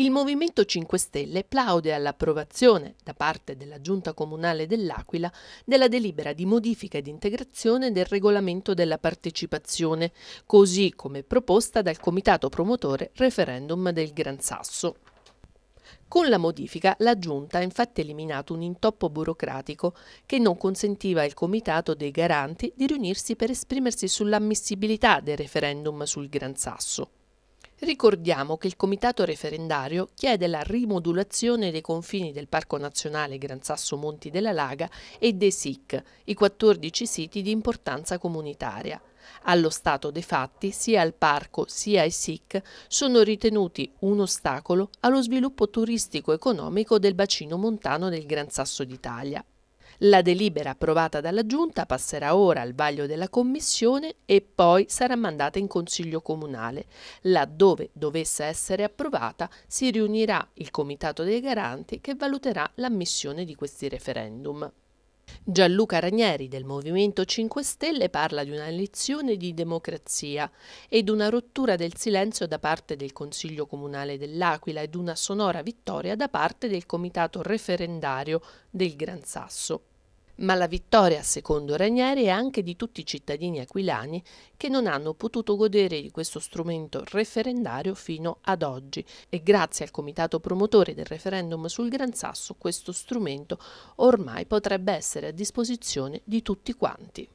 Il Movimento 5 Stelle plaude all'approvazione da parte della Giunta Comunale dell'Aquila della delibera di modifica ed integrazione del regolamento della partecipazione, così come proposta dal Comitato Promotore Referendum del Gran Sasso. Con la modifica la Giunta ha infatti eliminato un intoppo burocratico che non consentiva al Comitato dei Garanti di riunirsi per esprimersi sull'ammissibilità del referendum sul Gran Sasso. Ricordiamo che il comitato referendario chiede la rimodulazione dei confini del Parco Nazionale Gran Sasso Monti della Laga e dei SIC, i 14 siti di importanza comunitaria. Allo stato dei fatti, sia il parco sia i SIC sono ritenuti un ostacolo allo sviluppo turistico-economico del bacino montano del Gran Sasso d'Italia la delibera approvata dalla Giunta passerà ora al vaglio della Commissione e poi sarà mandata in Consiglio Comunale. Laddove dovesse essere approvata si riunirà il Comitato dei Garanti che valuterà l'ammissione di questi referendum. Gianluca Ranieri del Movimento 5 Stelle parla di una lezione di democrazia ed una rottura del silenzio da parte del Consiglio Comunale dell'Aquila ed una sonora vittoria da parte del Comitato Referendario del Gran Sasso. Ma la vittoria, secondo Ranieri, è anche di tutti i cittadini aquilani che non hanno potuto godere di questo strumento referendario fino ad oggi e grazie al comitato promotore del referendum sul Gran Sasso questo strumento ormai potrebbe essere a disposizione di tutti quanti.